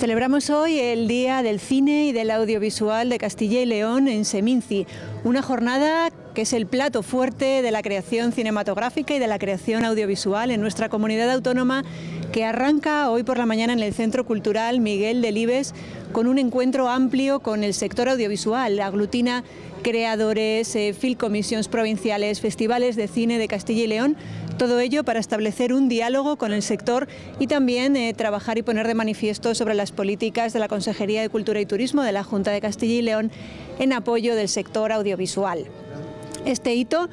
Celebramos hoy el Día del Cine y del Audiovisual de Castilla y León en Seminci, una jornada que es el plato fuerte de la creación cinematográfica y de la creación audiovisual en nuestra comunidad autónoma que arranca hoy por la mañana en el Centro Cultural Miguel Delibes con un encuentro amplio con el sector audiovisual, aglutina creadores, filcomisiones eh, provinciales, festivales de cine de Castilla y León, todo ello para establecer un diálogo con el sector y también eh, trabajar y poner de manifiesto sobre las políticas de la Consejería de Cultura y Turismo de la Junta de Castilla y León en apoyo del sector audiovisual. Este hito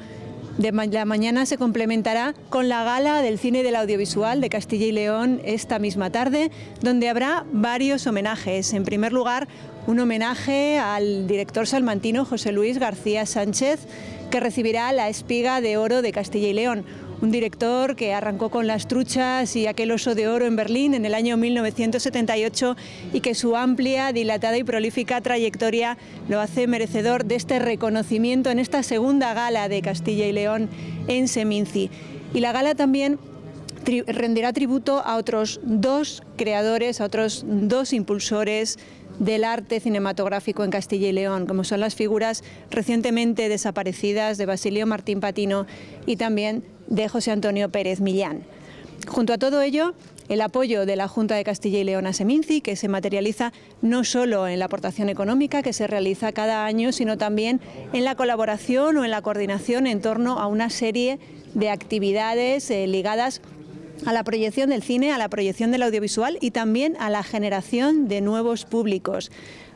la mañana se complementará con la gala del cine y del audiovisual de Castilla y León esta misma tarde, donde habrá varios homenajes. En primer lugar, un homenaje al director salmantino José Luis García Sánchez, que recibirá la espiga de oro de Castilla y León un director que arrancó con las truchas y aquel oso de oro en Berlín en el año 1978 y que su amplia, dilatada y prolífica trayectoria lo hace merecedor de este reconocimiento en esta segunda gala de Castilla y León en Seminci. Y la gala también rendirá tributo a otros dos creadores, a otros dos impulsores del arte cinematográfico en Castilla y León, como son las figuras recientemente desaparecidas de Basilio Martín Patino y también de José Antonio Pérez Millán. Junto a todo ello, el apoyo de la Junta de Castilla y León a Seminci, que se materializa no solo en la aportación económica que se realiza cada año, sino también en la colaboración o en la coordinación en torno a una serie de actividades eh, ligadas a la proyección del cine, a la proyección del audiovisual y también a la generación de nuevos públicos.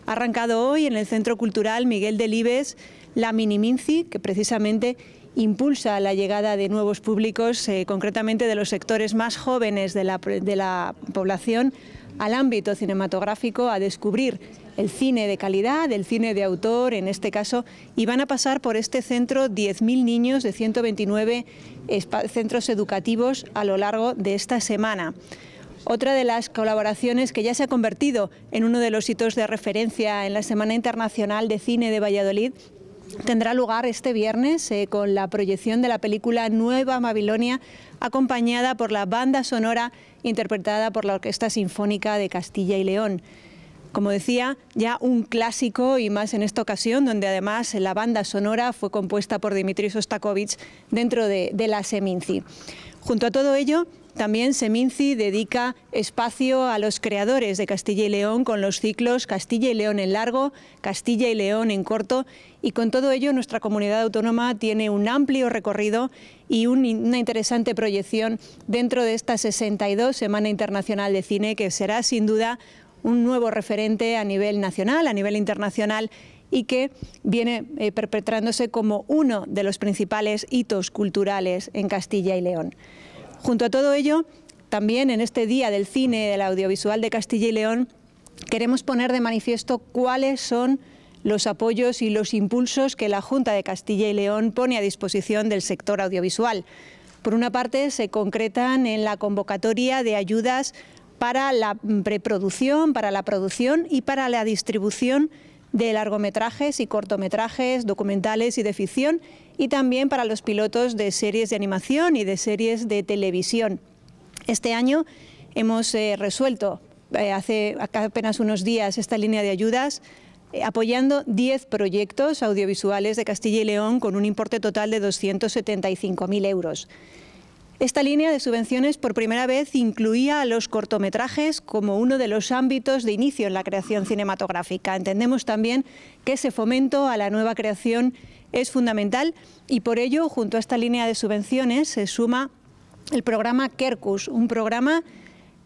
Ha arrancado hoy en el Centro Cultural Miguel Delibes la Miniminci, que precisamente impulsa la llegada de nuevos públicos, eh, concretamente de los sectores más jóvenes de la, de la población, al ámbito cinematográfico a descubrir el cine de calidad, el cine de autor en este caso, y van a pasar por este centro 10.000 niños de 129 centros educativos a lo largo de esta semana. Otra de las colaboraciones que ya se ha convertido en uno de los hitos de referencia en la Semana Internacional de Cine de Valladolid tendrá lugar este viernes eh, con la proyección de la película Nueva Babilonia, acompañada por la banda sonora interpretada por la Orquesta Sinfónica de Castilla y León. Como decía, ya un clásico y más en esta ocasión, donde además la banda sonora fue compuesta por Dimitri Sostakovich dentro de, de la Seminci. Junto a todo ello, también Seminci dedica espacio a los creadores de Castilla y León con los ciclos Castilla y León en largo, Castilla y León en corto y con todo ello nuestra comunidad autónoma tiene un amplio recorrido y una interesante proyección dentro de esta 62 Semana Internacional de Cine que será sin duda un nuevo referente a nivel nacional, a nivel internacional y que viene eh, perpetrándose como uno de los principales hitos culturales en Castilla y León. Junto a todo ello, también en este Día del Cine, del Audiovisual de Castilla y León, queremos poner de manifiesto cuáles son los apoyos y los impulsos que la Junta de Castilla y León pone a disposición del sector audiovisual. Por una parte, se concretan en la convocatoria de ayudas para la preproducción, para la producción y para la distribución de largometrajes y cortometrajes, documentales y de ficción y también para los pilotos de series de animación y de series de televisión. Este año hemos eh, resuelto eh, hace apenas unos días esta línea de ayudas eh, apoyando 10 proyectos audiovisuales de Castilla y León con un importe total de 275.000 euros. Esta línea de subvenciones por primera vez incluía a los cortometrajes como uno de los ámbitos de inicio en la creación cinematográfica. Entendemos también que ese fomento a la nueva creación es fundamental y por ello, junto a esta línea de subvenciones, se suma el programa Kerkus, un programa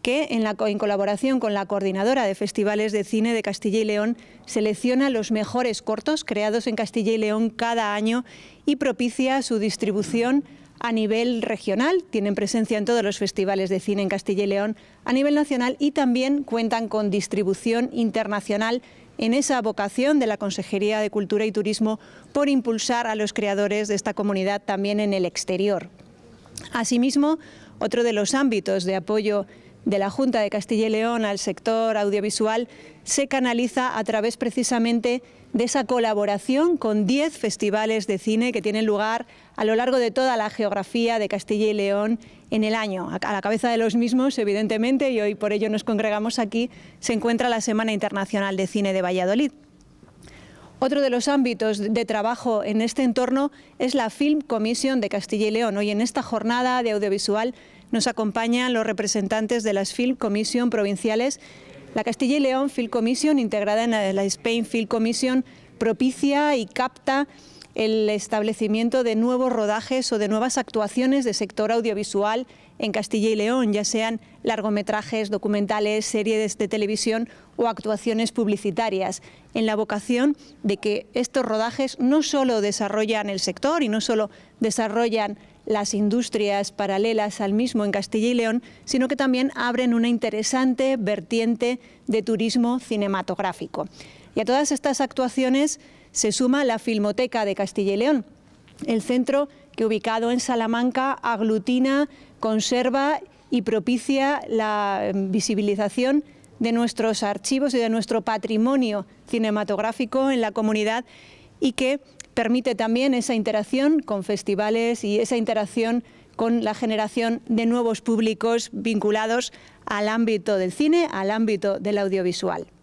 que en, en, colaboración con la coordinadora de festivales de cine de Castilla y León selecciona los mejores cortos creados en Castilla y León cada año y propicia su distribución a nivel regional, tienen presencia en todos los festivales de cine en Castilla y León, a nivel nacional y también cuentan con distribución internacional en esa vocación de la Consejería de Cultura y Turismo por impulsar a los creadores de esta comunidad también en el exterior. Asimismo, otro de los ámbitos de apoyo de la Junta de Castilla y León al sector audiovisual se canaliza a través precisamente de esa colaboración con 10 festivales de cine que tienen lugar a lo largo de toda la geografía de Castilla y León en el año. A la cabeza de los mismos, evidentemente, y hoy por ello nos congregamos aquí, se encuentra la Semana Internacional de Cine de Valladolid. Otro de los ámbitos de trabajo en este entorno es la Film Commission de Castilla y León. Hoy en esta jornada de audiovisual nos acompañan los representantes de las Film Commission provinciales. La Castilla y León Film Commission, integrada en la Spain Film Commission, propicia y capta el establecimiento de nuevos rodajes o de nuevas actuaciones de sector audiovisual en Castilla y León, ya sean largometrajes, documentales, series de televisión o actuaciones publicitarias, en la vocación de que estos rodajes no solo desarrollan el sector y no solo desarrollan las industrias paralelas al mismo en Castilla y León, sino que también abren una interesante vertiente de turismo cinematográfico. Y a todas estas actuaciones se suma la Filmoteca de Castilla y León. El centro, que ubicado en Salamanca, aglutina, conserva y propicia la mm, visibilización de nuestros archivos y de nuestro patrimonio cinematográfico en la comunidad y que permite también esa interacción con festivales y esa interacción con la generación de nuevos públicos vinculados al ámbito del cine, al ámbito del audiovisual.